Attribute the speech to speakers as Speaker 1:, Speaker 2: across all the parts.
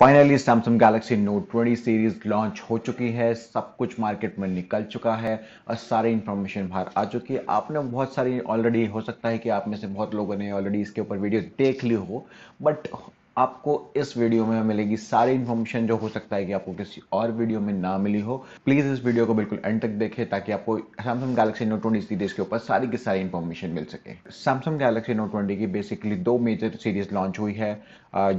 Speaker 1: Finally Samsung Galaxy Note 20 series launch हो चुकी है सब कुछ मार्केट में निकल चुका है और सारी इन्फॉर्मेशन बाहर आ चुकी है आपने बहुत सारी ऑलरेडी हो सकता है कि आप में से बहुत लोगों ने ऑलरेडी इसके ऊपर वीडियो देख ली हो बट आपको इस वीडियो में मिलेगी सारी इन्फॉर्मेशन जो हो सकता है कि आपको किसी और वीडियो में ना मिली हो प्लीज़ इस वीडियो को बिल्कुल एंड तक देखें ताकि आपको Samsung Galaxy Note twenty series के ऊपर सारी की सारी इन्फॉर्मेशन मिल सके सैमसंग गैलेक्सी नोट ट्वेंटी की बेसिकली दो मेजर सीरीज लॉन्च हुई है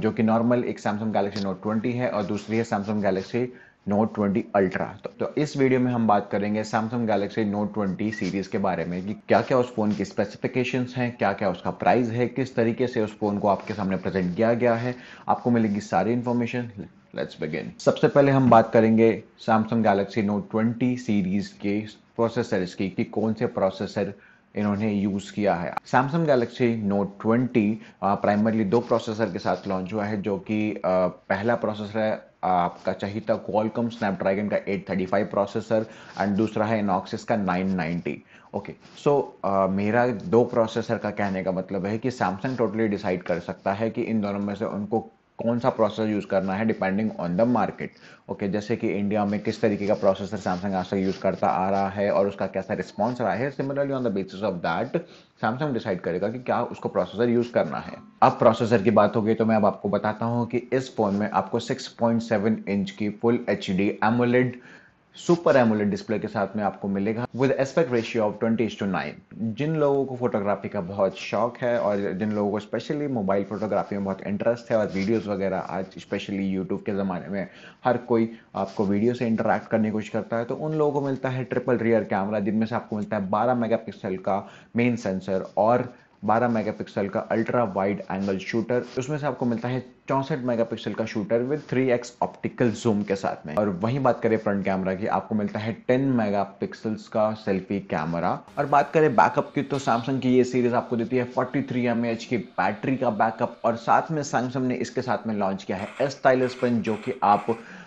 Speaker 1: जो कि नॉर्मल एक सैमसंग गैलेक्सी नोट ट्वेंटी है और दूसरी है Samsung Galaxy Note twenty Ultra तो, तो इस वीडियो में हम बात करेंगे Samsung Galaxy Note twenty series के बारे में कि क्या क्या उस फोन की स्पेसिफिकेशन हैं क्या क्या उसका प्राइस है किस तरीके से उस फोन को आपके सामने प्रेजेंट किया गया है आपको मिलेगी सारी इन्फॉर्मेशन लेट्स बिगिन सबसे पहले हम बात करेंगे Samsung Galaxy Note twenty series के प्रोसेसर की कि कौन से प्रोसेसर इन्होंने यूज किया है Samsung Galaxy Note twenty primarily दो प्रोसेसर के साथ लॉन्च हुआ है जो कि पहला प्रोसेसर है आपका चाहिए था क्वालकम स्नैपड्रैगन का 835 प्रोसेसर एंड दूसरा है इनॉक्सिस का 990 okay okay. So so, uh, मेरा दो प्रोसेसर का कहने का मतलब है कि सैमसंग टोटली डिसाइड कर सकता है कि इन दोनों में से उनको कौन सा प्रोसेसर यूज़ करना है depending on the market okay जैसे कि इंडिया में किस तरीके का प्रोसेसर सैमसंग आज तक यूज़ करता आ रहा है और उसका कैसा रिस्पॉन्स रहा है similarly on the basis of that Samsung decide करेगा कि क्या उसको प्रोसेसर यूज़ करना है अब प्रोसेसर की बात हो गई तो मैं अब आपको बताता हूँ कि इस फ़ोन में आपको 6.7 इंच की full H D AMOLED super AMOLED display के साथ में आपको मिलेगा with aspect ratio of twenty to nine जिन लोगों को फोटोग्राफी का बहुत शौक है और जिन लोगों को स्पेशली मोबाइल फोटोग्राफी में बहुत इंटरेस्ट है और वीडियोस वगैरह आज स्पेशली यूट्यूब के ज़माने में हर कोई आपको वीडियो से इंटरेक्ट करने की कोशिश करता है तो उन लोगों को मिलता है ट्रिपल रियर कैमरा जिनमें से आपको मिलता है बारह मेगा का मेन सेंसर और 12 मेगापिक्सल का अल्ट्रा वाइड एंगल शूटर उसमें से आपको मिलता है चौंसठ मेगापिक्सल का shooter with 3x optical zoom के साथ में और वहीं बात करें फ्रंट कैमरा की आपको मिलता है 10 मेगापिक्सल का सेल्फी कैमरा और बात करें बैकअप की तो सैमसंग की ये सीरीज आपको देती है 43 थ्री की बैटरी का बैकअप और साथ में सैमसंग ने इसके साथ में लॉन्च किया है एस टाइलस पेन जो कि आप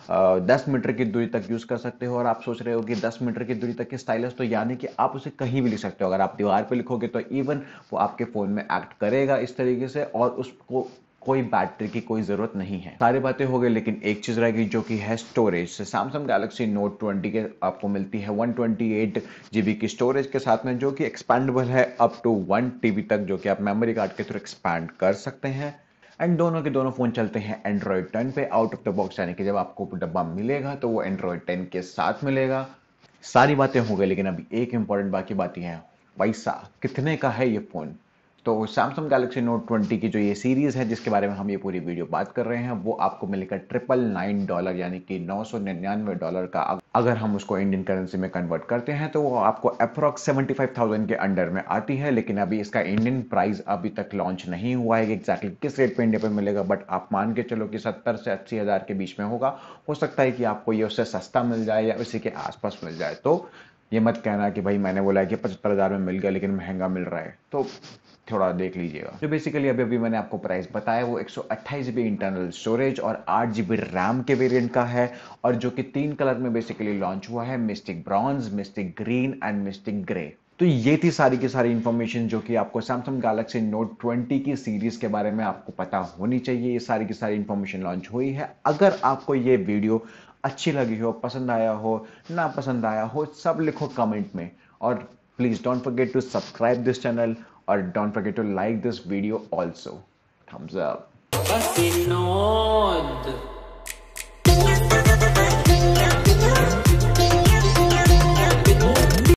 Speaker 1: दस मीटर की दूरी तक यूज़ कर सकते हो और आप सोच रहे हो कि दस मीटर की दूरी तक के स्टाइलस तो यानी कि आप उसे कहीं भी लिख सकते हो अगर आप दीवार पर लिखोगे तो इवन वो आपके फ़ोन में एक्ट करेगा इस तरीके से और उसको कोई बैटरी की कोई ज़रूरत नहीं है सारी बातें हो गई लेकिन एक चीज़ रहेगी जो कि है storage Samsung Galaxy Note twenty के आपको मिलती है वन ट्वेंटी एट जीबी की स्टोरेज के साथ में जो कि एक्सपैंडेबल है अप टू 1 टीबी तक जो कि आप मेमोरी कार्ड के थ्रू एक्सपैंड कर सकते हैं एंड दोनों के दोनों फ़ोन चलते हैं एंड्रॉयड टेन पे आउट ऑफ द बॉक्स यानी कि जब आपको डब्बा मिलेगा तो वो एंड्रॉयड टेन के साथ मिलेगा सारी बातें हो गई लेकिन अभी एक इंपॉर्टेंट बाकी बात यह है पैसा कितने का है ये फ़ोन तो सैमसंग गैलेक्सी नोट ट्वेंटी की जो ये सीरीज़ है जिसके बारे में हम ये पूरी वीडियो बात कर रहे हैं वो आपको मिलेगा ट्रिपल नाइन डॉलर यानी कि नौ सौ निन्यानवे डॉलर का अगर हम उसको इंडियन करेंसी में कन्वर्ट करते हैं तो वो आपको अप्रॉक्स 75,000 के अंडर में आती है लेकिन अभी इसका इंडियन प्राइस अभी तक लॉन्च नहीं हुआ है एग्जैक्टली किस रेट पे इंडिया पे मिलेगा बट आप मान के चलो कि 70 से अस्सी हज़ार के बीच में होगा हो सकता है कि आपको ये उससे सस्ता मिल जाए या उसी के आसपास मिल जाए तो ये मत कहना कि भाई मैंने बोला है कि पचहत्तर हज़ार में मिल गया लेकिन महंगा मिल रहा है तो थोड़ा देख लीजिएगा जो बेसिकली अभी अभी मैंने आपको प्राइस बताया वो एक सौ इंटरनल स्टोरेज और आठ जी रैम के वेरिएंट का है और जो कि तीन कलर में बेसिकली लॉन्च हुआ है mystic bronze mystic green and mystic grey तो ये थी सारी की सारी इन्फॉर्मेशन जो कि आपको सैमसंग गैलेक्सी नोट ट्वेंटी की सीरीज के बारे में आपको पता होनी चाहिए ये सारी की सारी इन्फॉर्मेशन लॉन्च हुई है अगर आपको ये वीडियो अच्छी लगी हो पसंद आया हो ना पसंद आया हो सब लिखो कमेंट में और please don't forget to subscribe this channel और don't forget to like this video also thumbs up